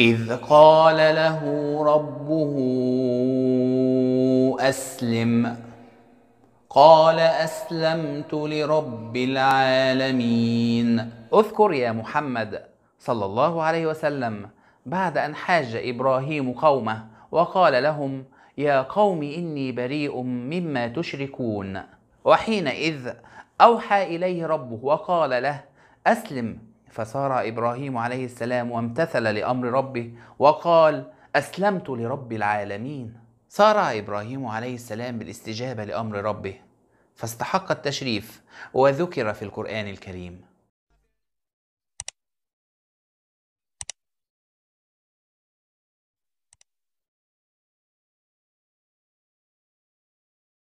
إذ قال له ربه أسلم قال أسلمت لرب العالمين اذكر يا محمد صلى الله عليه وسلم بعد أن حاج إبراهيم قومه وقال لهم يا قوم إني بريء مما تشركون وحينئذ أوحى إليه ربه وقال له أسلم فسار ابراهيم عليه السلام وامتثل لامر ربه وقال اسلمت لرب العالمين سار ابراهيم عليه السلام بالاستجابه لامر ربه فاستحق التشريف وذكر في القران الكريم